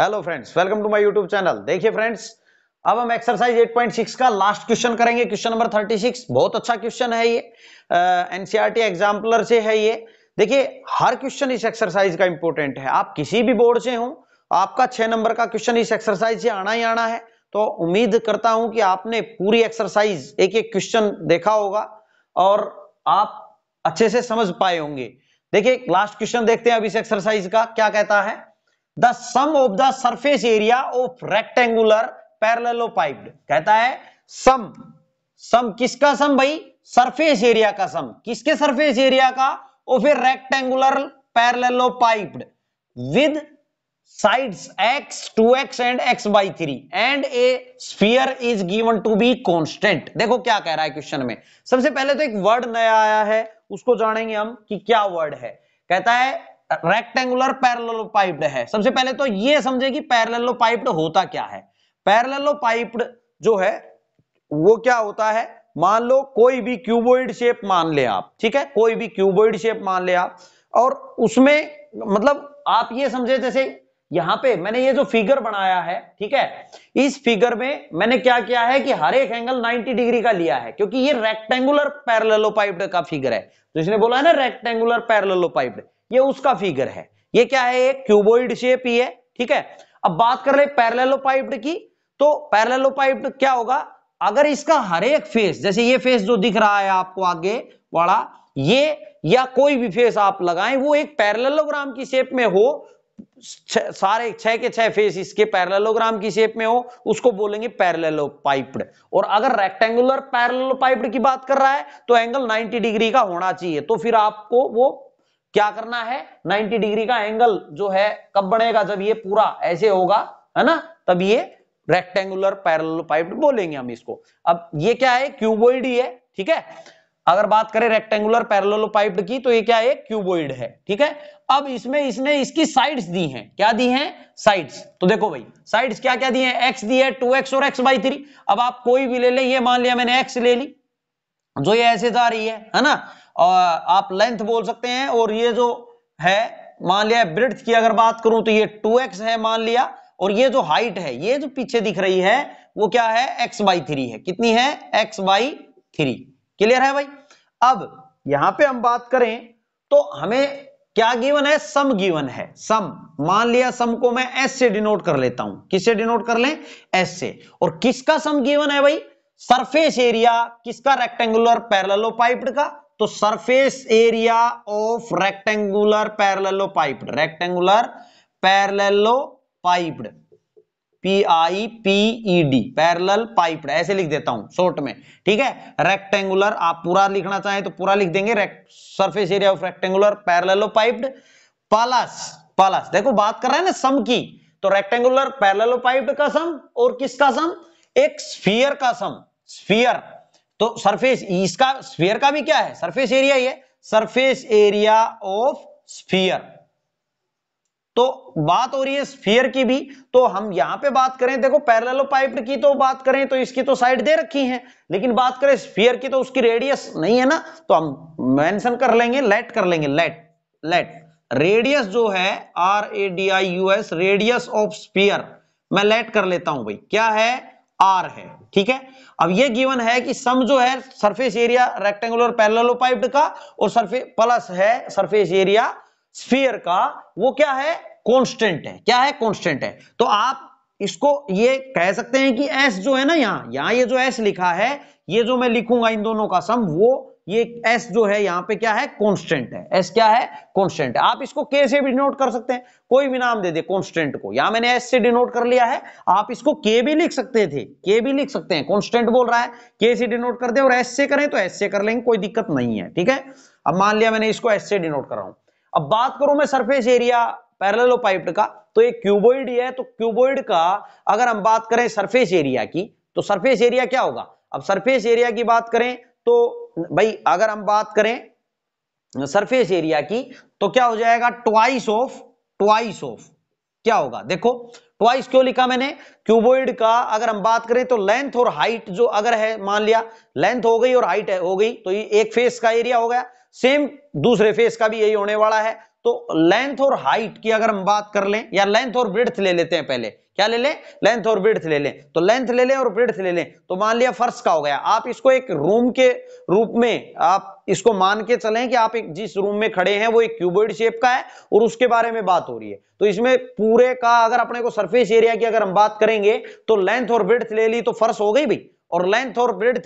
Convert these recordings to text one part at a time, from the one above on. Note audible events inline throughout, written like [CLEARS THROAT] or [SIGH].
hello friends welcome to my YouTube channel देखिए friends अब हम एक्सरसाइज 8.6 का लास्ट क्वेश्चन करेंगे क्वेश्चन नंबर 36 बहुत अच्छा क्वेश्चन है ये एनसीईआरटी uh, एग्जाम्पलर से है ये देखिए हर क्वेश्चन इस एक्सरसाइज का इंपॉर्टेंट है आप किसी भी बोर्ड से हो आपका छह नंबर का क्वेश्चन इस एक्सरसाइज से आना ही आना है तो उम्मीद करता हूं कि आपने पूरी एक्सरसाइज एक एक क्वेश्चन देखा होगा और आप अच्छे से समझ पाए होंगे देखिए लास्ट क्वेश्चन देखते हैं अब इस एक्सरसाइज का क्या कहता है the sum of the surface area of rectangular parallelepiped कहता है सम सम किसका सम भाई सरफेस एरिया का सम किसके सरफेस एरिया का और फिर rectangular parallelepiped with sides x 2x and x by three and a sphere is given to be constant देखो क्या कह रहा है क्वेश्चन में सबसे पहले तो एक वर्ड नया आया है उसको जानेंगे हम कि क्या वर्ड है कहता है रेक्टेंगुलर पैरलो पाइप्ड है सबसे पहले तो ये समझे कि पैरलो पाइप्ड होता क्या है पैरलो पाइप्ड जो है वो क्या होता है मान लो कोई भी क्यूबोइड शेप मान ले आप ठीक है कोई भी क्यूबोइड शेप मान ले आप और उसमें मतलब आप ये समझे जैसे यहां पे मैंने ये जो फिगर बनाया है ठीक है इस फिगर में मैंने क्या किया है कि हर एक एंगल 90 डिग्री का लिया है क्योंकि ये rectangular parallelepiped figure है तो इसने बोला है ना रेक्टेंगुलर पैरलो पाइप्ड ये उसका फिगर है ये क्या है एक क्यूबोइड शेप ही है ठीक है अब बात कर रहे पैरेललोपाइप्ड की तो पैरेललोपाइप्ड क्या होगा अगर इसका हर एक फेस जैसे ये फेस जो दिख रहा है आपको आगे वाला ये या कोई भी फेस आप लगाएं वो एक पैरलोग्राम की शेप में हो सारे छह के छह फेस इसके पैरलोग्राम की शेप में हो उसको बोलेंगे पैरेललोपाइप्ड और अगर रेक्टेंगुलर पैरेललोपाइप्ड की बात कर रहा है तो एंगल 90 डिग्री का होना चाहिए तो फिर आपको वो क्या करना है 90 डिग्री का एंगल जो है कब बनेगा जब ये पूरा ऐसे होगा है ना तब ये रेक्टेंगुलर पैरल पाइप बोलेंगे हम इसको अब ये क्या है क्यूबोइड ही है ठीक है अगर बात करें रेक्टेंगुलर पैरलो पाइप्ड की तो ये क्या है क्यूबोइड है ठीक है अब इसमें इसने इसकी साइड्स दी हैं क्या दी हैं साइड्स तो देखो भाई साइड्स क्या क्या दी हैं x दी है 2x और x बाई थ्री अब आप कोई भी ले ले ये मान लिया मैंने x ले ली जो ये ऐसे जा रही है है ना और आप लेंथ बोल सकते हैं और ये जो है मान लिया ब्रिथ की अगर बात करूं तो ये 2x है मान लिया और ये जो हाइट है ये जो पीछे दिख रही है वो क्या है x बाई थ्री है कितनी है x बाई थ्री क्लियर है भाई अब यहां पे हम बात करें तो हमें क्या गिवन है सम गिवन है सम मान लिया सम को मैं एस से डिनोट कर लेता हूं किससे डिनोट कर लें s से और किसका सम गिवन है भाई सरफेस एरिया किसका रेक्टेंगुलर पैरेललोपाइप्ड का तो surface area of rectangular parallelepiped rectangular parallelepiped P I P E D parallelepiped ऐसे लिख देता हूं शॉर्ट में ठीक है रेक्टेंगुलर आप पूरा लिखना चाहें तो पूरा लिख देंगे surface area of rectangular parallelepiped plus plus देखो बात कर रहे हैं ना सम की तो रेक्टेंगुलर पैरलो पाइप्ड का सम और किसका सम एक स्फीयर का सम स्फीयर तो सरफेस इसका स्फीयर का भी क्या है सरफेस एरिया ये सरफेस एरिया ऑफ स्फीयर तो बात हो रही है स्फीयर की भी तो हम यहां पे बात करें देखो पैरेललो पाइप की तो बात करें तो इसकी तो साइड दे रखी है लेकिन बात करें स्फीयर की तो उसकी रेडियस नहीं है ना तो हम मेंशन कर लेंगे लेट कर लेंगे लेट लेट रेडियस जो है R A D I U S radius of sphere मैं लेट कर लेता हूं भाई क्या है आर है ठीक है अब ये गिवन है कि सम जो है सरफेस एरिया रेक्टेंगुलर पैरेललोपाइप्ड का और सरफे प्लस है सरफेस एरिया स्फीयर का वो क्या है कांस्टेंट है क्या है कांस्टेंट है तो आप इसको ये कह सकते हैं कि एस जो है ना यहां यहां ये जो एस लिखा है ये जो मैं लिखूंगा इन दोनों का सम वो ये एस जो है यहां पे क्या है कांस्टेंट है एस क्या है कांस्टेंट आप इसको के से भी डिनोट कर सकते हैं कोई भी नाम दे दे कांस्टेंट को यहाँ मैंने एस से डिनोट कर लिया है आप इसको के भी लिख सकते थे के भी लिख सकते हैं कांस्टेंट बोल रहा है के से डिनोट कर दे और एस से करें तो एस से कर लेंगे कोई दिक्कत नहीं है ठीक है अब मान लिया मैंने इसको एस से डिनोट कर रहा हूं अब बात करूं मैं सरफेस एरिया पैरेलल पाइप्ड का तो एक क्यूबोइड है तो क्यूबोइड का अगर हम बात करें सरफेस एरिया की तो सरफेस एरिया क्या होगा अब सरफेस एरिया की बात करें तो भाई अगर हम बात करें सरफेस एरिया की तो क्या हो जाएगा ट्वाइस ऑफ ट्वाइस ऑफ क्या होगा देखो ट्वाइस क्यों लिखा मैंने क्यूबोइड का अगर हम बात करें तो लेंथ और हाइट जो अगर है मान लिया लेंथ हो गई और हाइट हो गई तो ये एक फेस का एरिया हो गया सेम दूसरे फेस का भी यही होने वाला है तो लेंथ और हाइट की अगर हम बात कर लें या लेंथ और ब्रेथ ले लेते हैं पहले क्या ले लें लेंथ और ब्रेथ ले लें तो लेंथ ले लें और ब्रेथ ले लें तो मान लिया फर्श का हो गया आप इसको एक रूम के रूप में आप इसको मान के चलें कि आप एक जिस रूम में खड़े हैं वो एक क्यूबोइड शेप का है और उसके बारे में बात हो रही है तो इसमें पूरे का अगर अपने को सरफेस एरिया की अगर हम बात करेंगे तो लेंथ और ब्रेथ ले ली तो फर्श हो गई भाई और लेंथ और ब्रेथ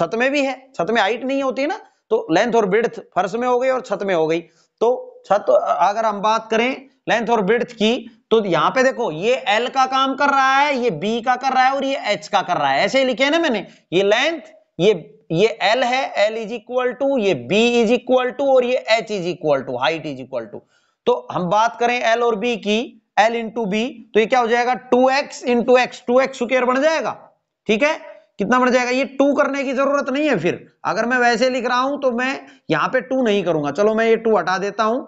छत में भी है छत में हाइट नहीं होती ना तो लेंथ और ब्रेथ फर्श में हो गई और छत में हो गई तो छत अगर हम बात करें लेंथ और ब्रिथ की तो यहां पे देखो ये एल का काम कर रहा है ये बी का कर रहा है और ये एच का कर रहा है ऐसे लिखे ना मैंने ये लेंथ ये ये एल है एल इज इक्वल टू ये बी इज इक्वल टू और ये H is equal to height is equal to तो हम बात करें एल और बी की एल इंटू बी तो ये क्या हो जाएगा two x into X two X बन जाएगा ठीक है कितना बढ़ जाएगा ये टू करने की जरूरत नहीं है फिर अगर मैं वैसे लिख रहा हूं तो मैं यहां पे टू नहीं करूंगा चलो मैं ये टू हटा देता हूं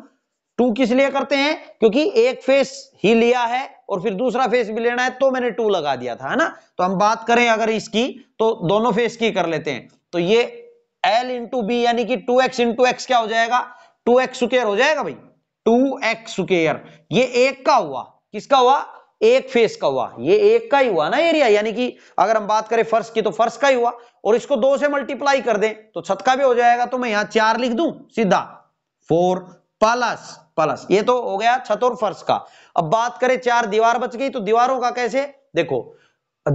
टू किस लिए करते हैं क्योंकि एक फेस ही लिया है और फिर दूसरा फेस भी लेना है तो मैंने टू लगा दिया था है ना तो हम बात करें अगर इसकी तो दोनों फेस की कर लेते हैं तो ये एल इंटू बी यानी कि टू एक्स इंटू एक्स क्या हो जाएगा टू एक्स स्क्र हो जाएगा भाई टू एक्स स्क्र ये एक का हुआ किसका हुआ एक फेस का हुआ ये एक का ही हुआ ना एरिया यानी कि अगर हम बात करें फर्श की तो फर्श का ही हुआ और इसको दो से मल्टीप्लाई कर दें तो छत का भी हो जाएगा तो मैं यहां चार लिख दूं सीधा फोर प्लस प्लस ये तो हो गया छत और फर्श का अब बात करें चार दीवार बच गई तो दीवारों का कैसे देखो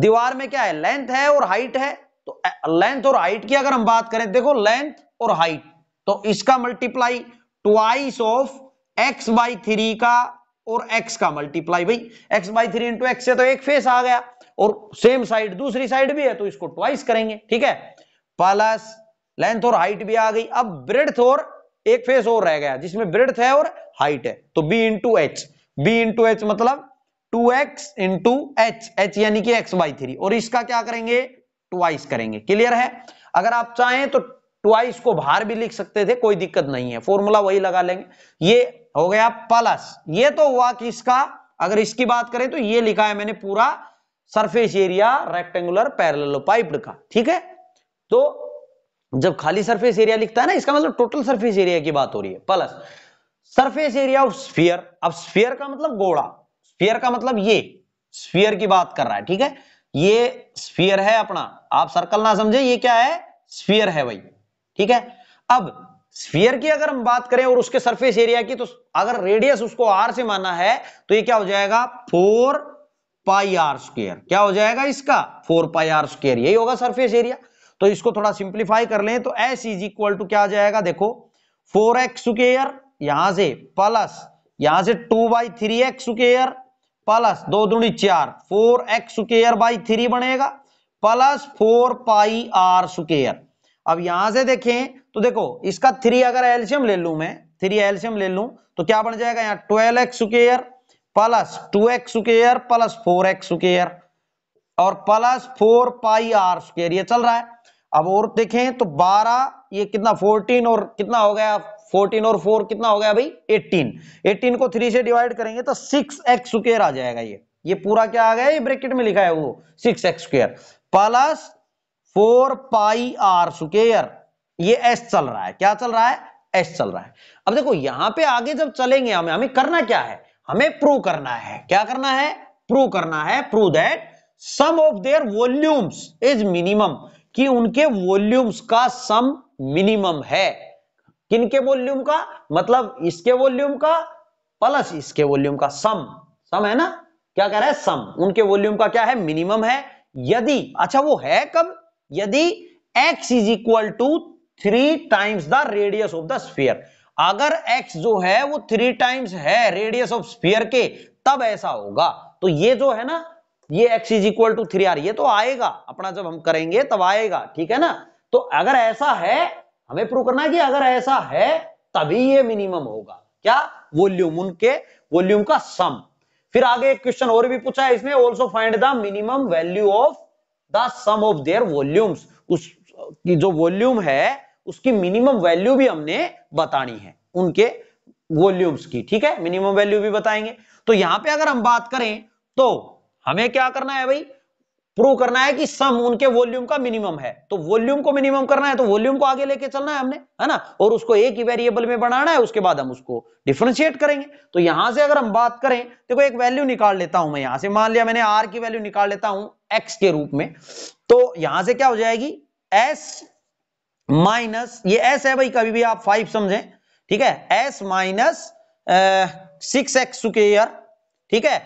दीवार में क्या है लेंथ है और हाइट है तो लेंथ और हाइट की अगर हम बात करें देखो लेंथ और हाइट तो इसका multiply twice of X by three का और x का मल्टीप्लाई भाई x by three into X से तो एक फेस आ गया और सेम साइड दूसरी साइड भी है तो इसको ट्वाइस करेंगे ठीक है प्लस लेंथ और हाइट भी आ गई अब ब्रेथ और एक फेस और रह गया जिसमें ब्रेथ है और हाइट है तो b into h b into h मतलब two x into h h यानी कि x बाई थ्री और इसका क्या करेंगे ट्वाइस करेंगे क्लियर है अगर आप चाहें तो ट्वाइस को बाहर भी लिख सकते थे कोई दिक्कत नहीं है फॉर्मूला वही लगा लेंगे ये हो गया प्लस ये तो हुआ कि इसका अगर इसकी बात करें तो ये लिखा है मैंने पूरा surface area rectangular parallelepiped का ठीक है तो जब खाली सरफेस एरिया लिखता है ना इसका मतलब टोटल सरफेस एरिया की बात हो रही है plus surface area of sphere अब स्फीयर का मतलब गोड़ा स्फीयर का मतलब ये स्फीयर की बात कर रहा है ठीक है ये स्फीयर है अपना आप सर्कल ना समझे ये क्या है स्फीयर है भाई ठीक है अब स्फीयर की अगर हम बात करें और उसके सरफेस एरिया की तो अगर रेडियस उसको आर से माना है तो ये क्या हो जाएगा फोर पाई आर स्क्र क्या हो जाएगा इसका फोर पाई आर स्क्र यही होगा सरफेस एरिया तो इसको थोड़ा सिंप्लीफाई कर लें तो एस इज इक्वल टू क्या आ जाएगा देखो फोर एक्स स्क्र यहां से प्लस यहां से two by three x square plus दो दूनी चार four x square by three बनेगा plus four pi r square अब यहां से देखें तो देखो इसका थ्री अगर एल्शियम ले लू मैं थ्री एल्शियम ले लू तो क्या बन जाएगा यहाँ twelve x square plus two x square plus four x square और plus four pi r square ये चल रहा है अब और देखें तो बारह ये कितना फोर्टीन और कितना हो गया फोर्टीन और फोर कितना हो गया भाई एटीन एटीन को थ्री से डिवाइड करेंगे तो सिक्स एक्स स्क्र आ जाएगा ये ये पूरा क्या आ गया ये ब्रैकेट में लिखा है वो six x square plus four pi r square ये एस चल रहा है क्या चल रहा है एस चल रहा है अब देखो यहां पे आगे जब चलेंगे हमें हमें करना क्या है हमें प्रूव करना है क्या करना है प्रूव करना है prove that sum of their volumes is minimum कि उनके वॉल्यूम्स का सम मिनिमम है किनके वॉल्यूम का मतलब इसके वॉल्यूम का प्लस इसके वॉल्यूम का सम सम है ना क्या कह रहा है सम उनके वॉल्यूम का क्या है मिनिमम है यदि अच्छा वो है कब यदि x is equal to three times the radius of the sphere अगर x जो है वो थ्री टाइम्स है रेडियस ऑफ स्फीयर के तब ऐसा होगा तो ये जो है ना ये x is equal to three r ये तो आएगा अपना जब हम करेंगे तब आएगा ठीक है ना तो अगर ऐसा है हमें प्रूव करना है कि अगर ऐसा है तभी ये मिनिमम होगा क्या वॉल्यूम उनके वॉल्यूम का सम फिर आगे एक क्वेश्चन और भी पूछा है इसमें also find the minimum value of the sum of their volumes उस की जो वॉल्यूम है उसकी मिनिमम वैल्यू भी हमने बतानी है उनके वॉल्यूम्स की ठीक है मिनिमम वैल्यू भी बताएंगे तो यहां पे अगर हम बात करें तो हमें क्या करना है भाई प्रूव करना है कि सम उनके वॉल्यूम का मिनिमम है तो वॉल्यूम को मिनिमम करना है तो वॉल्यूम को आगे लेके चलना है हमने है ना और उसको एक ही वेरिएबल में बनाना है उसके बाद हम उसको डिफ्रेंशिएट करेंगे तो यहां से अगर हम बात करें देखो एक वैल्यू निकाल लेता हूं मैं यहां से मान लिया मैंने आर की वैल्यू निकाल लेता हूं एक्स के रूप में तो यहां से क्या हो जाएगी एस माइनस ये एस है भाई कभी भी आप फाइव समझें ठीक है s minus six x square ठीक है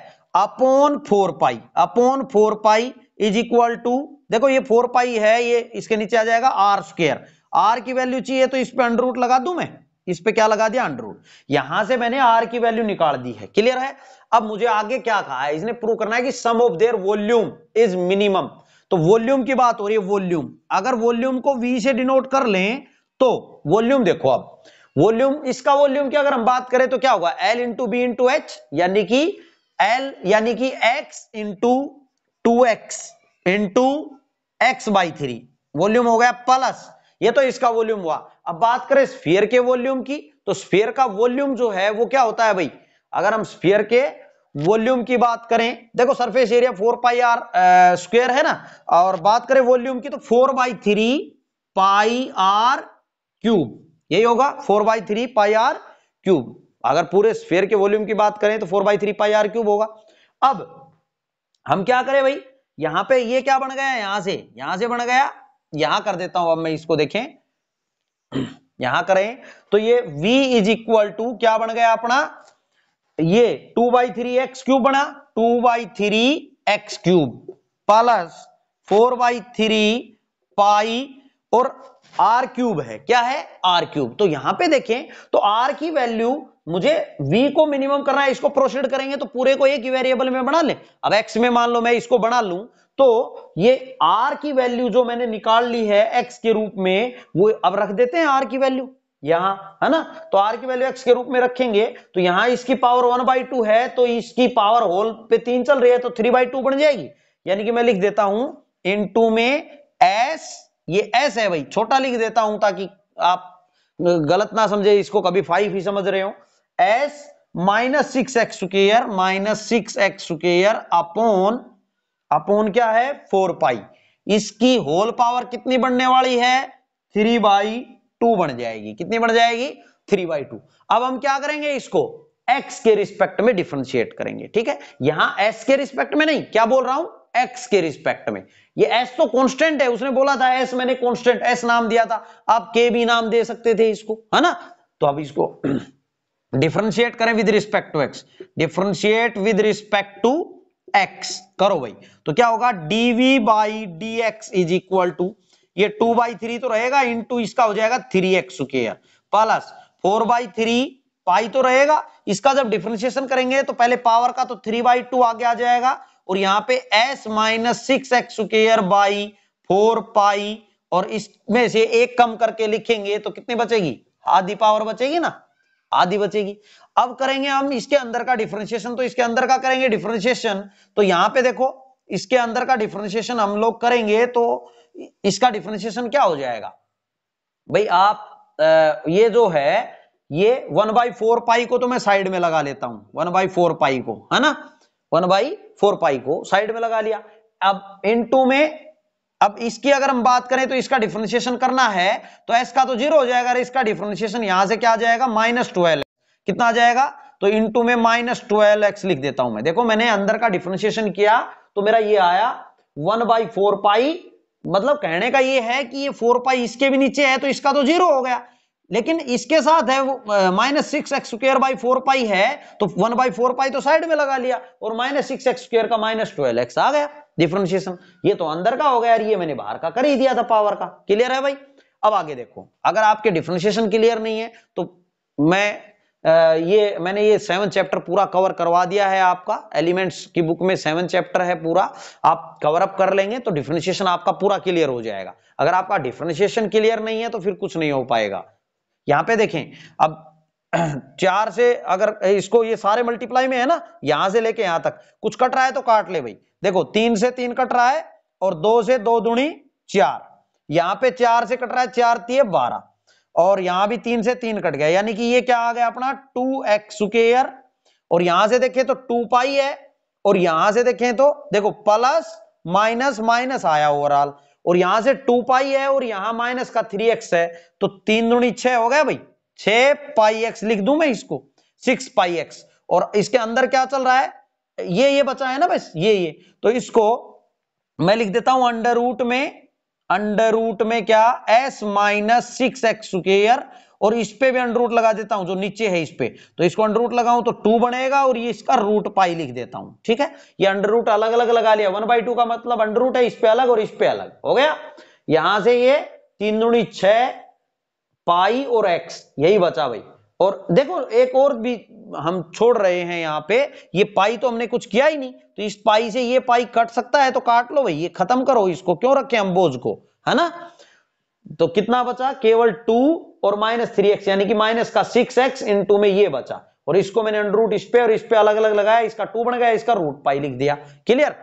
upon four pi upon four pi is equal to देखो ये फोर पाई है ये इसके नीचे आ जाएगा आर स्क्र आर की वैल्यू चाहिए तो इस पर अंडर रूट लगा दू मैं इस पे क्या लगा दिया अंडर रूट यहां से मैंने आर की वैल्यू निकाल दी है क्लियर है अब मुझे आगे क्या कहा है इसने प्रूव करना है कि sum of their volume is minimum तो वॉल्यूम की बात हो रही है वॉल्यूम अगर वॉल्यूम को वी से डिनोट कर लें तो वॉल्यूम देखो अब वॉल्यूम इसका वॉल्यूम की अगर हम बात करें तो क्या होगा l into b into h यानी कि एल यानी कि x into two x into x by three volume हो गया प्लस ये तो इसका वॉल्यूम हुआ अब बात करें स्फीयर के वॉल्यूम की तो स्फीयर का वॉल्यूम जो है वो क्या होता है भाई अगर हम स्फीयर के वॉल्यूम की बात करें देखो surface area four pi r square है ना और बात करें वॉल्यूम की तो four by three pi r cube यही होगा four by three pi r cube अगर पूरे स्फेयर के वॉल्यूम की बात करें तो four by three pi r cube होगा अब हम क्या करें भाई यहां पे ये क्या बन गया यहां से यहां से बन गया यहां कर देता हूं अब मैं इसको देखें यहां करें तो ये v इज इक्वल टू क्या बन गया अपना ये two by three x cube बना two by three x cube plus four by three pi और आर क्यूब है क्या है आर क्यूब तो यहां पे देखें तो आर की वैल्यू मुझे v को मिनिमम करना है इसको प्रोसीड करेंगे तो पूरे को एक वेरिएबल में बना ले अब x में मान लो मैं इसको बना लूं तो ये आर की वैल्यू जो मैंने निकाल ली है एक्स के रूप में वो अब रख देते हैं आर की वैल्यू यहां है ना तो आर की वैल्यू एक्स के रूप में रखेंगे तो यहां इसकी पावर वन बाई टू है तो इसकी पावर होल पे तीन चल रही है तो थ्री बाई टू बन जाएगी यानी कि मैं लिख देता हूं इन टू में एस ये एस है भाई छोटा लिख देता हूं ताकि आप गलत ना समझे इसको कभी फाइव ही समझ रहे हो s minus six x square minus six x square upon upon क्या है फोर पाई इसकी होल पावर कितनी बढ़ने वाली है थ्री बाई टू बन जाएगी कितनी बन जाएगी थ्री बाई टू अब हम क्या करेंगे इसको एक्स के रिस्पेक्ट में डिफ्रेंशिएट करेंगे ठीक है यहां एस के रिस्पेक्ट में नहीं क्या बोल रहा हूं एक्स के रिस्पेक्ट में ये एस तो कॉन्स्टेंट है उसने बोला था एस मैंने कॉन्स्टेंट एस नाम दिया था आप के भी नाम दे सकते थे इसको है ना तो अब इसको डिफ्रेंशिएट [CLEARS THROAT] करें with respect to x differentiate with respect to x करो भाई तो क्या होगा d v by d x is equal to ये टू बाई थ्री तो रहेगा इंटू इसका हो जाएगा three x square plus four by three pi तो रहेगा इसका जब डिफ्रेंशिएशन करेंगे तो पहले पावर का तो थ्री बाई टू आगे आ जाएगा और यहाँ पे s minus six x square by four pi और इसमें से एक कम करके लिखेंगे तो कितनी बचेगी आधी पावर बचेगी ना आधी बचेगी अब करेंगे हम इसके अंदर का डिफरेंशिएशन तो इसके अंदर का करेंगे डिफरेंशिएशन तो यहां पे देखो इसके अंदर का डिफरेंशिएशन हम लोग करेंगे तो इसका डिफरेंशिएशन क्या हो जाएगा भाई आप आ, ये जो है ये वन बाई फोर पाई को तो मैं साइड में लगा लेता हूं वन बाई फोर पाई को है ना वन बाई फोर पाई को साइड में लगा लिया अब इन टू में अब इसकी अगर हम बात करें तो इसका डिफ्रेंशिएशन करना है तो एस का तो जीरो हो जाएगा इसका डिफ्रेंशिएशन यहां से क्या आ जाएगा माइनस ट्वेल्व कितना आ जाएगा तो इंटू में माइनस ट्वेल्व एक्स लिख देता हूं मैं देखो मैंने अंदर का डिफ्रेंशिएशन किया तो मेरा ये आया वन बाई फोर पाई मतलब कहने का ये है कि ये फोर पाई इसके भी नीचे है तो इसका तो जीरो हो गया लेकिन इसके साथ है वो minus six x square by four pi है तो वन बाई फोर पाई तो साइड में लगा लिया और माइनस सिक्स एक्स स्क्र का माइनस ट्वेल्व एक्स आ गया डिफ्रेंशिएशन ये तो अंदर का हो गया यार ये मैंने बाहर का कर ही दिया था पावर का क्लियर है भाई अब आगे देखो अगर आपके डिफ्रेंशिएशन क्लियर नहीं है तो मैं आ, ये मैंने ये सेवन चैप्टर पूरा कवर करवा दिया है आपका एलिमेंट्स की बुक में सेवन चैप्टर है पूरा आप कवर अप कर लेंगे तो डिफ्रेंशिएशन आपका पूरा क्लियर हो जाएगा अगर आपका डिफ्रेंशिएशन क्लियर नहीं है तो फिर कुछ नहीं हो पाएगा यहाँ पे देखें अब [CLEARS THROAT] चार से अगर इसको ये सारे मल्टीप्लाई में है ना यहां से लेके यहां तक कुछ कट रहा है तो काट ले भाई देखो तीन से तीन कट रहा है और दो से दो दुणी चार यहां पे चार से कट रहा है चार तीय बारह और यहां भी तीन से तीन कट गया यानी कि ये क्या आ गया अपना टू एक्स स्केयर और यहां से देखें तो टू पाई है और यहां से देखें तो देखो प्लस माइनस माइनस आया ओवरऑल और यहां से टू पाई है और यहां माइनस का थ्री एक्स है तो तीन दुणी छह हो गया भाई छह पाई एक्स लिख दू मैं इसको सिक्स पाई एक्स और इसके अंदर क्या चल रहा है ये ये बचा है ना बस ये ये तो इसको मैं लिख देता हूं अंडर रूट में अंडर रूट में क्या s minus six x square और इस पे भी अंडर रूट लगा देता हूं जो नीचे है इस पे तो इसको अंडर रूट लगाऊं तो टू बनेगा और ये इसका रूट पाई लिख देता हूं ठीक है ये अंडर रूट अलग अलग लगा लिया वन बाई टू का मतलब अंडर रूट है इस पे अलग और इस पे अलग हो गया यहां से ये तीन दूनी छह पाई और एक्स यही बचा भाई और देखो एक और भी हम छोड़ रहे हैं यहाँ पे ये पाई तो हमने कुछ किया ही नहीं तो इस पाई से ये पाई कट सकता है तो काट लो भाई ये खत्म करो इसको क्यों रखे बोझ को है ना तो कितना बचा केवल टू और माइनस थ्री एक्स यानी कि माइनस का सिक्स एक्स इन टू में ये बचा और इसको मैंने रूट इस पे और इस पे अलग अलग लगाया इसका टू बन गया इसका रूट पाई लिख दिया क्लियर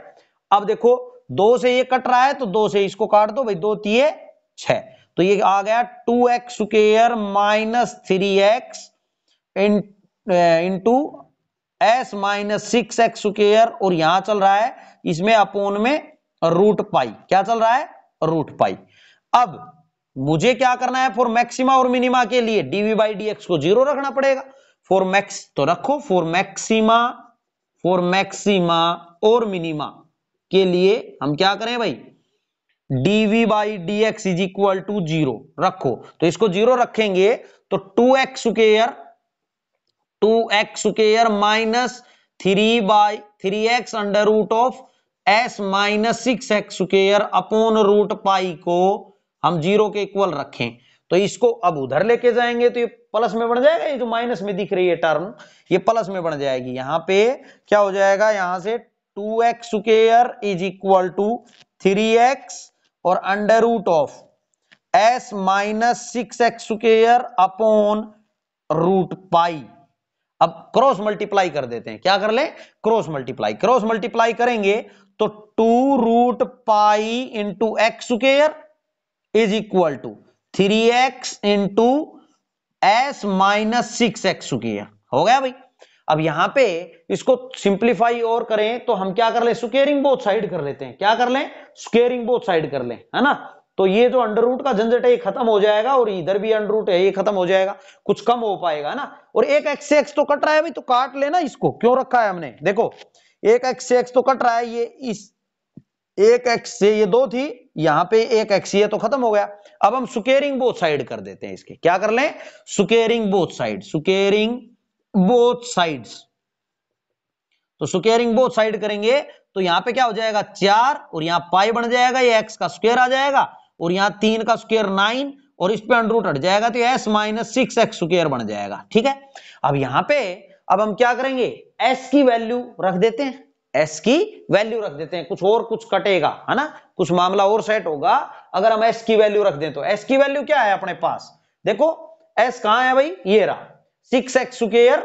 अब देखो दो से ये कट रहा है तो दो से इसको काट दो भाई दो तीय छह तो ये आ गया two x square minus three x in into s minus six x square और यहां चल रहा है इसमें अपोन में रूट पाई क्या चल रहा है रूट पाई अब मुझे क्या करना है फॉर मैक्सिमा और मिनिमा के लिए डीवी बाई डी एक्स को जीरो रखना पड़ेगा फॉर मैक्स तो रखो फॉर मैक्सिमा फॉर मैक्सिमा और मिनिमा के लिए हम क्या करें भाई v by d x is equal to zero रखो तो इसको जीरो रखेंगे तो two x square two x square minus three by three x under root of s minus six x square upon root pi को हम zero के equal रखें तो इसको अब उधर लेके जाएंगे तो ये प्लस में बन जाएगा ये जो माइनस में दिख रही है टर्म ये प्लस में बन जाएगी यहां पे क्या हो जाएगा यहां से two x square is equal to three x और under root of s minus six x square upon root pi अब क्रॉस मल्टीप्लाई कर देते हैं क्या कर ले क्रॉस मल्टीप्लाई क्रॉस मल्टीप्लाई करेंगे तो two root pi into x square is equal to three x into s minus six x square हो गया भाई अब यहां पे इसको सिंप्लीफाई और करें तो हम क्या कर ले स्केयरिंग बोथ साइड कर लेते हैं क्या कर लें स्केयरिंग बोथ साइड कर लें है ना तो ये जो अंडर रूट का झंझट है ये खत्म हो जाएगा और इधर भी अंडर रूट है ये खत्म हो जाएगा कुछ कम हो पाएगा ना और एक एक्स एक्स तो कट रहा है भाई तो काट लेना इसको क्यों रखा है हमने देखो एक एक्स एक्स तो कट रहा है ये इस एक एक्स से ये दो थी यहां पे एक एक्स ये तो खत्म हो गया अब हम सुकेरिंग बोथ साइड कर देते हैं इसके क्या कर लें squaring both side squaring both side तो स्क्वेयरिंग बोथ साइड करेंगे तो यहां पे क्या हो जाएगा चार और यहां पाई बन जाएगा ये एक्स का स्क्वेयर आ जाएगा और यहां तीन का स्क्वेयर नाइन और इस पे अंडरूट हट जाएगा तो s minus six x square बन जाएगा ठीक है अब यहां पे अब हम क्या करेंगे एस की वैल्यू रख देते हैं एस की वैल्यू रख देते हैं कुछ और कुछ कटेगा है ना कुछ मामला और सेट होगा अगर हम एस की वैल्यू रख दें तो एस की वैल्यू क्या है अपने पास देखो एस कहां है भाई ये रहा six x square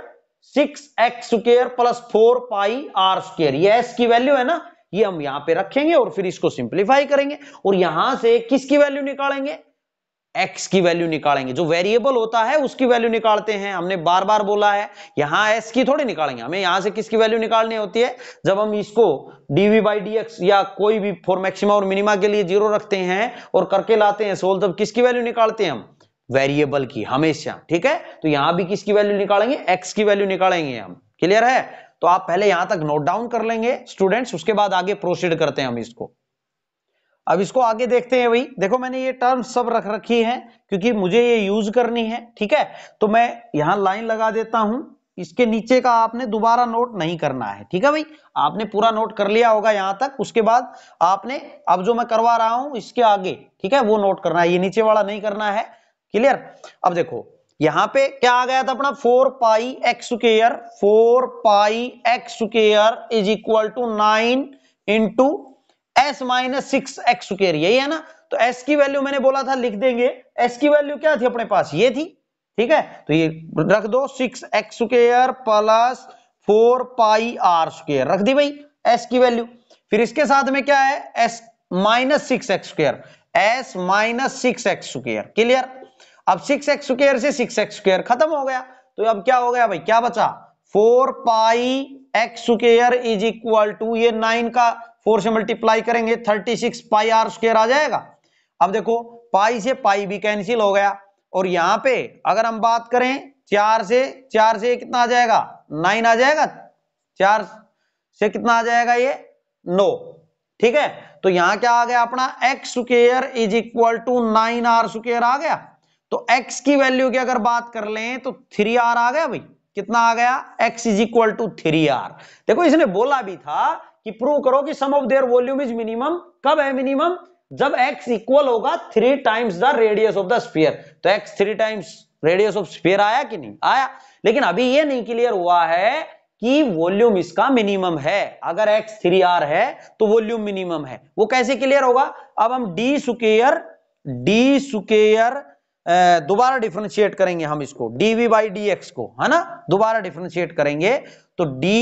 six x square plus four pi r square ये एस की वैल्यू है ना ये हम यहां पे रखेंगे और फिर इसको सिंप्लीफाई करेंगे और यहां से किसकी वैल्यू निकालेंगे x की वैल्यू निकालेंगे जो वेरिएबल होता है उसकी वैल्यू निकालते हैं हमने बार बार बोला है यहां s की थोड़ी निकालेंगे हमें यहां से किसकी वैल्यू निकालनी होती है जब हम इसको dv बाई डी या कोई भी फॉर मैक्सिमा और मिनिमा के लिए जीरो रखते हैं और करके लाते हैं सोल तब किसकी वैल्यू निकालते हैं हम वेरिएबल की हमेशा ठीक है तो यहां भी किसकी वैल्यू निकालेंगे एक्स की वैल्यू निकालेंगे हम क्लियर है तो आप पहले यहां तक नोट डाउन कर लेंगे स्टूडेंट्स उसके बाद आगे प्रोसीड करते हैं हम इसको अब इसको आगे देखते हैं भाई देखो मैंने ये टर्म सब रख रखी है क्योंकि मुझे ये यूज करनी है ठीक है तो मैं यहां लाइन लगा देता हूं इसके नीचे का आपने दोबारा नोट नहीं करना है ठीक है भाई आपने पूरा नोट कर लिया होगा यहां तक उसके बाद आपने अब जो मैं करवा रहा हूं इसके आगे ठीक है वो नोट करना है ये नीचे वाला नहीं करना है क्लियर अब देखो यहां पे क्या आ गया था अपना four pi x square four pi x square is equal to nine into s minus six x square यही है ना तो एस की वैल्यू मैंने बोला था लिख देंगे एस की वैल्यू क्या थी अपने पास ये थी ठीक है तो ये रख दो six x square plus four pi r square रख दी भाई एस की वैल्यू फिर इसके साथ में क्या है s minus six x square s minus six x square clear अब सिक्स एक्स स्क्र से सिक्स एक्स स्क्र खत्म हो गया तो अब क्या हो गया भाई क्या बचा four pi x square is equal to ये नाइन का फोर से मल्टीप्लाई करेंगे thirty six pi r square आ जाएगा अब देखो पाई से पाई भी कैंसिल हो गया और यहां पे अगर हम बात करें चार से चार से कितना आ जाएगा नाइन आ जाएगा चार से कितना आ जाएगा ये नो ठीक है तो यहां क्या आ गया अपना x square is equal to nine r square आ गया तो x की वैल्यू की अगर बात कर लें तो थ्री आर आ गया भाई कितना आ गया x is equal to three r देखो इसने बोला भी था कि प्रूव करो कि sum of their volume is minimum कब है मिनिमम जब x इक्वल होगा three times the radius of the sphere तो x three times radius of sphere आया कि नहीं आया लेकिन अभी ये नहीं क्लियर हुआ है कि वॉल्यूम इसका मिनिमम है अगर एक्स थ्री आर है तो वॉल्यूम मिनिमम है वो कैसे क्लियर होगा अब हम डी सुकेयर डी सुकेयर दोबारा डिफ्रेंशिएट करेंगे हम इसको d v by d x को है ना दोबारा डिफ्रेंशिएट करेंगे तो d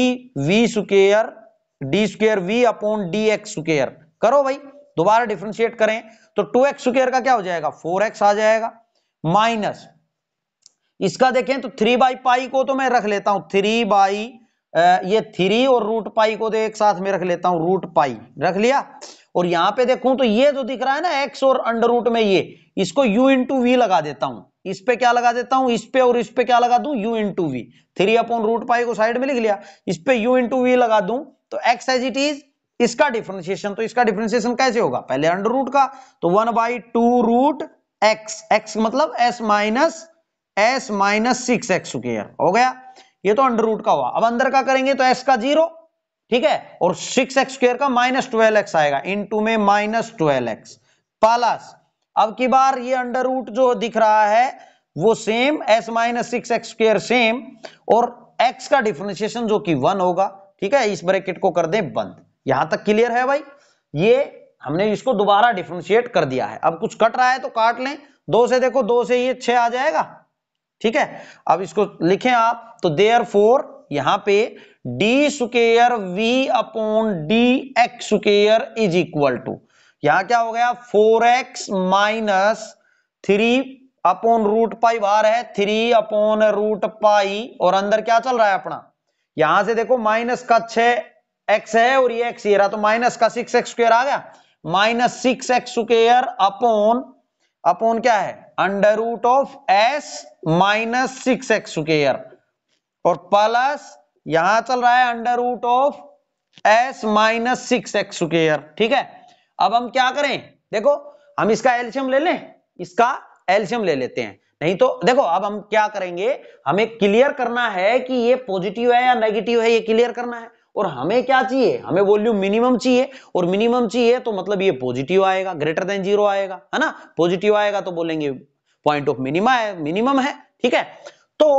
v square d square v upon d x square करो भाई दोबारा डिफ्रेंशिएट करें तो टू एक्स स्क्र का क्या हो जाएगा फोर एक्स आ जाएगा माइनस इसका देखें तो थ्री बाई पाई को तो मैं रख लेता हूं थ्री बाई ये थ्री और रूट पाई को तो एक साथ में रख लेता हूं रूट पाई रख लिया और यहां पे देखूं तो ये जो दिख रहा है ना एक्स और अंडर रूट में ये इसको u इंटू वी लगा देता हूं इस पे क्या लगा देता हूं इस पे और इस पे क्या लगा दू u into v three upon root pi को साइड में लिख लिया इस पे यू इंटू वी लगा दू तो एक्स एज इट इज इसका डिफ्रेंसिएशन तो इसका डिफ्रेंसिएशन कैसे होगा पहले अंडर रूट का तो one by two root x x मतलब s minus s minus six x हो गया ये तो अंडर रूट का हुआ अब अंदर का करेंगे तो एस का जीरो ठीक है और सिक्स एक्स स्क्र का माइनस ट्वेल्व एक्स आएगा इन टू में माइनस ट्वेल्व एक्स प्लस अब की बार ये अंडर रूट जो दिख रहा है वो same s minus six x square same और एक्स का डिफ्रेंशिएशन जो कि वन होगा ठीक है इस ब्रैकेट को कर दे बंद यहां तक क्लियर है भाई ये हमने इसको दोबारा डिफ्रेंशिएट कर दिया है अब कुछ कट रहा है तो काट लें दो से देखो दो से ये छह आ जाएगा ठीक है अब इसको लिखें आप तो देयर फोर यहां पे d square v upon d x square is equal to यहां क्या हो गया four x minus three upon root pi बाहर है थ्री अपॉन रूट पाई और अंदर क्या चल रहा है अपना यहां से देखो माइनस का छ एक्स है और ये एक्स ये रहा तो माइनस का सिक्स एक्स स्क्र आ गया minus six x square upon upon क्या है under root of s minus six x square और प्लस यहां चल रहा है under root of s minus six x ठीक है अब हम क्या करें देखो हम इसका एल्शियम ले लें इसका एल्शियम ले लेते हैं नहीं तो देखो अब हम क्या करेंगे हमें क्लियर करना है कि ये पॉजिटिव है या नेगेटिव है ये क्लियर करना है और हमें क्या चाहिए हमें वॉल्यूम मिनिमम चाहिए और मिनिमम चाहिए तो मतलब ये पॉजिटिव आएगा ग्रेटर देन जीरो आएगा है ना पॉजिटिव आएगा तो बोलेंगे पॉइंट ऑफ मिनिमा है मिनिमम है ठीक है तो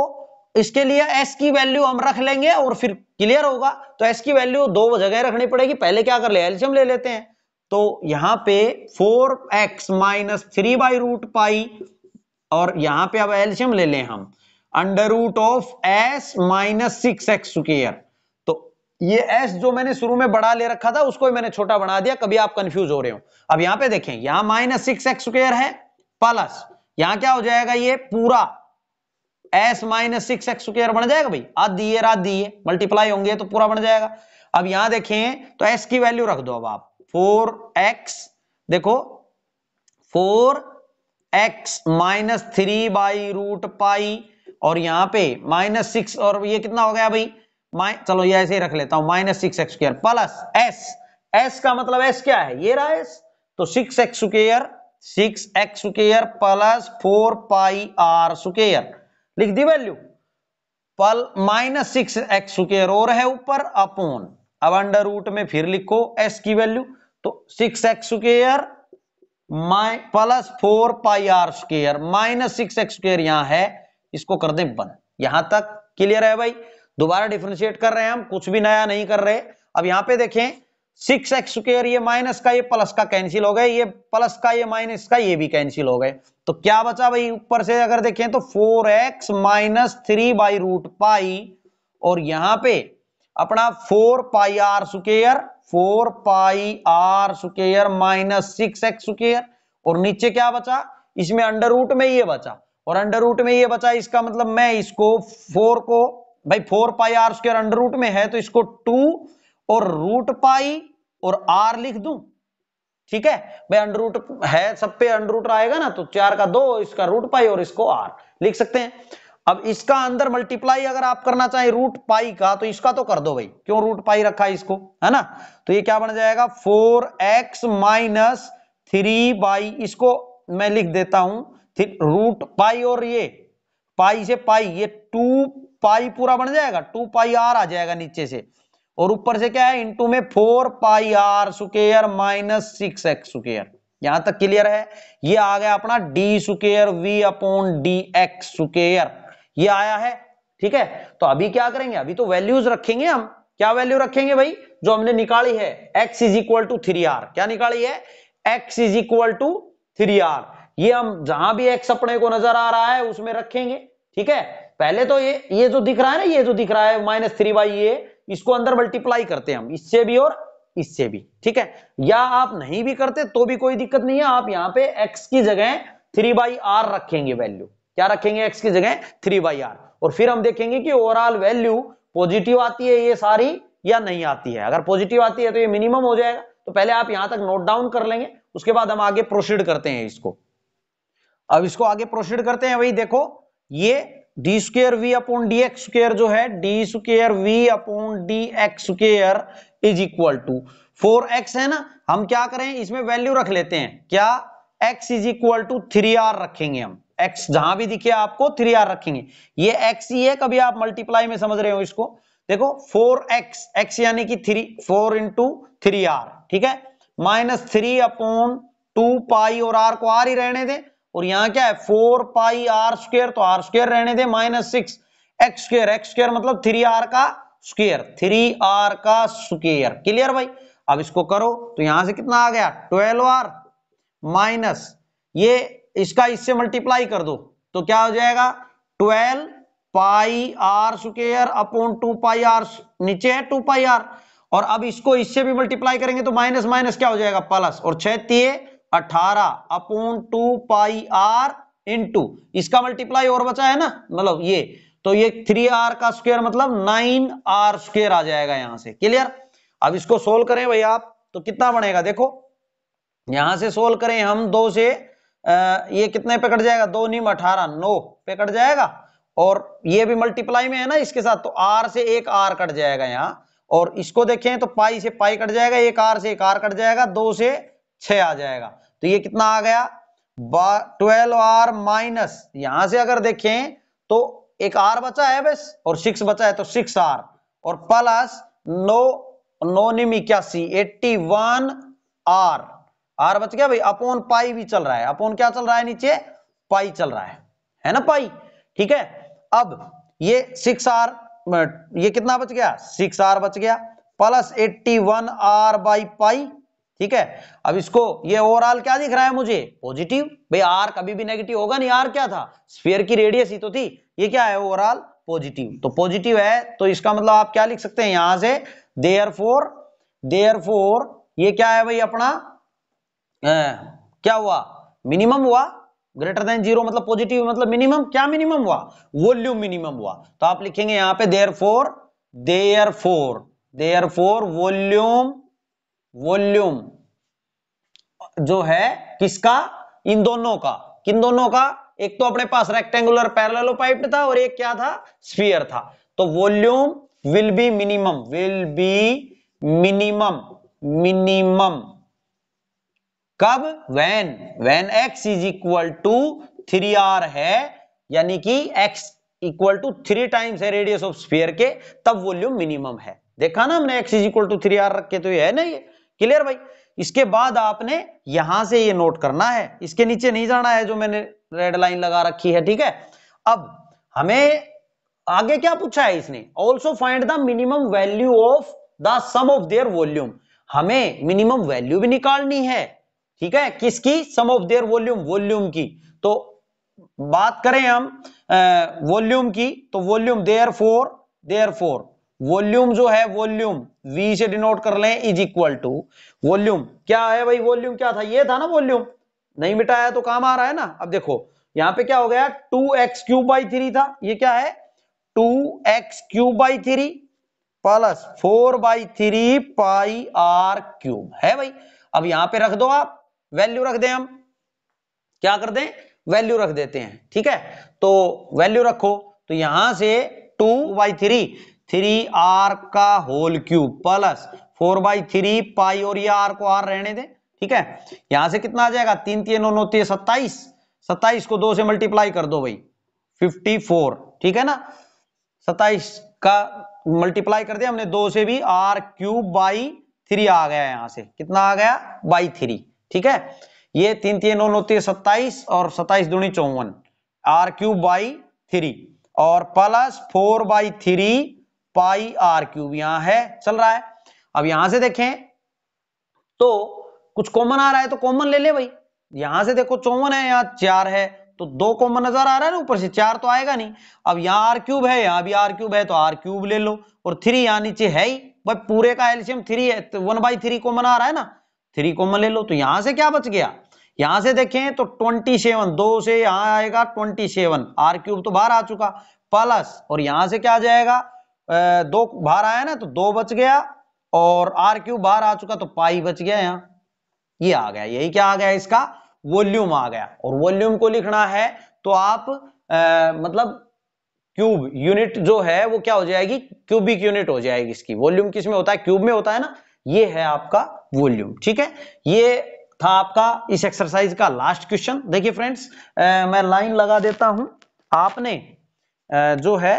इसके लिए एस की वैल्यू हम रख लेंगे और फिर क्लियर होगा तो एस की वैल्यू दो जगह रखनी पड़ेगी पहले क्या कर ले एल्शियम ले लेते हैं तो यहां पे four x minus three by root pi और यहां पे अब एल्शियम ले लें हम under root of s minus six x square तो ये एस जो मैंने शुरू में बड़ा ले रखा था उसको मैंने छोटा बना दिया कभी आप कंफ्यूज हो रहे हो अब यहां पे देखें यहां माइनस सिक्स एक्स स्क्र है प्लस यहां क्या हो जाएगा ये पूरा s minus six x square बन जाएगा भाई आधी है आधी है मल्टीप्लाई होंगे तो पूरा बन जाएगा अब यहां देखें तो एस की वैल्यू रख दो अब आप फोर एक्स देखो four x minus three by root pi और यहां पे माइनस सिक्स और ये कितना हो गया भाई माइ चलो ये ऐसे ही रख लेता हूं minus six x square plus s s का मतलब एस क्या है ये रहा एस तो six x square six x square plus four pi r square लिख दी वैल्यू पल माइनस सिक्स एक्स स्क्र और है ऊपर अपोन अब अंडर रूट में फिर लिखो एस की वैल्यू तो six x square plus four pi r square minus six x square यहां है इसको कर दे बंद यहां तक क्लियर है भाई दोबारा डिफ्रेंशिएट कर रहे हैं हम कुछ भी नया नहीं कर रहे अब यहां पे देखें सिक्स एक्स स्क्र ये माइनस का ये प्लस का कैंसिल हो गए ये प्लस का ये माइनस का ये भी कैंसिल हो गए तो क्या बचा भाई ऊपर से अगर देखें तो four x minus three by root pi और यहां पे अपना four pi r square four pi r square minus six x square और नीचे क्या बचा इसमें अंडर रूट में ये बचा और अंडर रूट में ये बचा इसका मतलब मैं इसको फोर को भाई four pi r square under root में है तो इसको टू और रूट पाई और आर लिख दू ठीक है भाई अंडर रूट है सब पे अंडर रूट आएगा ना तो चार का दो इसका रूट पाई और इसको आर लिख सकते हैं अब इसका अंदर मल्टीप्लाई अगर आप करना चाहें रूट पाई का तो इसका तो कर दो भाई क्यों रूट पाई रखा है इसको है ना तो ये क्या बन जाएगा four x minus three by इसको मैं लिख देता हूं रूट पाई और ये पाई से पाई ये टू पाई पूरा बन जाएगा टू पाई आर आ जाएगा नीचे से और ऊपर से क्या है इंटू में four pi r square minus six x square यहां तक क्लियर है ये आ गया अपना d square v upon d x square ये आया है ठीक है तो अभी क्या करेंगे अभी तो वैल्यूज रखेंगे हम क्या वैल्यू रखेंगे भाई जो हमने निकाली है x is equal to three r क्या निकाली है x is equal to three r ये हम जहां भी x अपने को नजर आ रहा है उसमें रखेंगे ठीक है पहले तो ये ये जो दिख रहा है ना ये जो दिख रहा है माइनस थ्री बाई ये इसको अंदर मल्टीप्लाई करते हैं हम इससे भी और इससे भी ठीक है या आप नहीं भी करते तो भी कोई दिक्कत नहीं है आप यहां पे x की जगह थ्री बाई आर रखेंगे वैल्यू क्या रखेंगे x की जगह थ्री बाई आर और फिर हम देखेंगे कि ओवरऑल वैल्यू पॉजिटिव आती है ये सारी या नहीं आती है अगर पॉजिटिव आती है तो ये मिनिमम हो जाएगा तो पहले आप यहां तक नोट डाउन कर लेंगे उसके बाद हम आगे प्रोसीड करते हैं इसको अब इसको आगे प्रोसीड करते हैं वही देखो ये d square v upon d x square जो है d square v upon d x square is equal to four x है ना हम क्या करें इसमें वैल्यू रख लेते हैं क्या x is equal to three r रखेंगे हम x जहां भी दिखे आपको थ्री आर रखेंगे ये x ही है कभी आप मल्टीप्लाई में समझ रहे हो इसको देखो फोर एक्स एक्स यानी कि three four into three r ठीक है minus three upon two pi और r को r ही रहने दे और यहां क्या है फोर पाई आर स्क्र तो आर स्क्र रहने दे minus six x square x square मतलब थ्री आर का स्क्र थ्री आर का स्क्र क्लियर भाई अब इसको करो तो यहां से कितना आ गया ट्वेल्व आर माइनस ये इसका इससे मल्टीप्लाई कर दो तो क्या हो जाएगा twelve pi r square upon two pi r नीचे है टू पाई आर और अब इसको इससे भी मल्टीप्लाई करेंगे तो माइनस माइनस क्या हो जाएगा प्लस और छह अठारह upon two pi r into इसका मल्टीप्लाई और बचा है ना मतलब ये तो ये थ्री आर का स्क्वेयर मतलब नाइन आर स्क्वायर आ जाएगा यहां से क्लियर अब इसको सोल्व करें भाई आप तो कितना बनेगा देखो यहां से सोल्व करें हम दो से आ, ये कितने पे कट जाएगा दो नीम अठारह नौ पे कट जाएगा और ये भी मल्टीप्लाई में है ना इसके साथ तो आर से एक आर कट जाएगा यहाँ और इसको देखें तो पाई से पाई कट जाएगा एक आर से एक आर कट जाएगा दो से छह आ जाएगा तो ये कितना आ गया ट्वेल्व आर माइनस यहां से अगर देखें तो एक आर बचा है बस और सिक्स बचा है तो सिक्स आर और प्लस नो क्या इक्यासी एट्टी वन आर आर बच गया भाई अपोन पाई भी चल रहा है अपोन क्या चल रहा है नीचे पाई चल रहा है है ना पाई ठीक है अब ये सिक्स आर ये कितना बच गया सिक्स आर बच गया plus eighty one r by pi ठीक है अब इसको ये ओवरऑल क्या दिख रहा है मुझे पॉजिटिव भाई आर कभी भी नेगेटिव होगा नहीं आर क्या था स्फीयर की रेडियस ही तो थी ये क्या है ओवरऑल पॉजिटिव तो पॉजिटिव है तो इसका मतलब आप क्या लिख सकते हैं यहां से देयर फोर देयर फोर ये क्या है भाई अपना ए, क्या हुआ मिनिमम हुआ ग्रेटर देन जीरो मतलब पॉजिटिव मतलब मिनिमम क्या मिनिमम हुआ वॉल्यूम मिनिमम हुआ तो आप लिखेंगे यहां पे therefore therefore therefore volume volume जो है किसका इन दोनों का किन दोनों का एक तो अपने पास रेक्टेंगुलर पैरलो पाइप था और एक क्या था स्फीयर था तो volume will be minimum will be minimum minimum कब when when x is equal to three r है यानी कि x equal to three times है रेडियस ऑफ स्फीयर के तब वॉल्यूम मिनिमम है देखा ना हमने x is equal to three r रखे तो ये है ना ये क्लियर भाई इसके बाद आपने यहां से ये नोट करना है इसके नीचे नहीं जाना है जो मैंने रेड लाइन लगा रखी है ठीक है अब हमें आगे क्या पूछा है इसने also find the minimum value of the sum of their volume हमें मिनिमम वैल्यू भी निकालनी है ठीक है किसकी sum of their volume volume की तो बात करें हम वॉल्यूम की तो volume therefore therefore volume जो है वॉल्यूम वी से डिनोट कर लें इज इक्वल टू वॉल्यूम क्या है भाई वॉल्यूम क्या था ये था ना वॉल्यूम नहीं मिटाया तो काम आ रहा है ना अब देखो यहां पे क्या हो गया two x cube by three था ये क्या है two x cube by three plus four by three pi r cube है भाई अब यहां पे रख दो आप वैल्यू रख दे हम क्या कर दें वैल्यू रख देते हैं ठीक है तो वैल्यू रखो तो यहां से two by three three r का whole cube plus four by three pi और ये आर को आर रहने दे ठीक है यहां से कितना आ जाएगा तीन तीन नौ नौ तीन सत्ताईस सत्ताईस को दो से मल्टीप्लाई कर दो भाई फिफ्टी फोर ठीक है ना सत्ताईस का मल्टीप्लाई कर दिया हमने दो से भी आर क्यूब बाई थ्री आ गया यहां से कितना आ गया बाई थ्री ठीक है ये तीन तीन नौ नौ तीन सत्ताईस और सत्ताईस दूनी चौवन आर क्यूब बाई थ्री और plus four by three pi r cube यहां है चल रहा है अब यहां से देखें तो कुछ कॉमन आ रहा है तो कॉमन ले ले भाई यहां से देखो चौवन है यहां चार है तो दो कॉमन नजर आ रहा है ना ऊपर से चार तो आएगा नहीं अब यहां आर क्यूब है यहां भी आर क्यूब है तो आर क्यूब ले लो और थ्री यहां नीचे है ही भाई पूरे का एल्शियम थ्री है तो वन बाई थ्री कॉमन आ रहा है ना थ्री कॉमन ले लो तो यहां से क्या बच गया यहां से देखें तो ट्वेंटी सेवन दो से यहां आएगा ट्वेंटी सेवन आर क्यूब तो बाहर आ चुका प्लस और यहां से क्या आ जाएगा दो बाहर आया ना तो दो बच गया और आर क्यूब बाहर आ चुका तो पाई बच गया यहां ये आ गया यही क्या आ गया इसका वॉल्यूम आ गया और वॉल्यूम को लिखना है तो आप आ, मतलब क्यूब यूनिट जो है वो क्या हो जाएगी क्यूबिक यूनिट हो जाएगी इसकी वॉल्यूम किस में होता है क्यूब में होता है ना ये है आपका वॉल्यूम ठीक है ये था आपका इस एक्सरसाइज का लास्ट क्वेश्चन देखिए फ्रेंड्स मैं लाइन लगा देता हूं आपने आ, जो है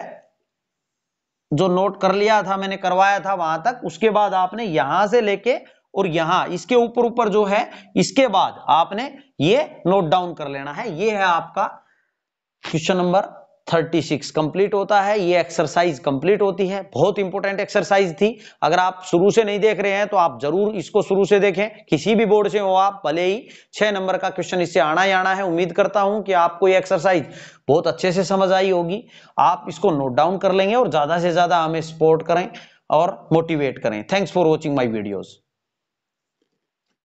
जो नोट कर लिया था मैंने करवाया था वहां तक उसके बाद आपने यहां से लेके और यहां इसके ऊपर ऊपर जो है इसके बाद आपने ये नोट डाउन कर लेना है ये है आपका question number thirty six complete होता है ये एक्सरसाइज कंप्लीट होती है बहुत इंपॉर्टेंट एक्सरसाइज थी अगर आप शुरू से नहीं देख रहे हैं तो आप जरूर इसको शुरू से देखें किसी भी बोर्ड से हो आप भले ही छह नंबर का क्वेश्चन इससे आना ही आना है उम्मीद करता हूं कि आपको ये एक्सरसाइज बहुत अच्छे से समझ आई होगी आप इसको नोट डाउन कर लेंगे और ज्यादा से ज्यादा हमें सपोर्ट करें और मोटिवेट करें thanks for watching my videos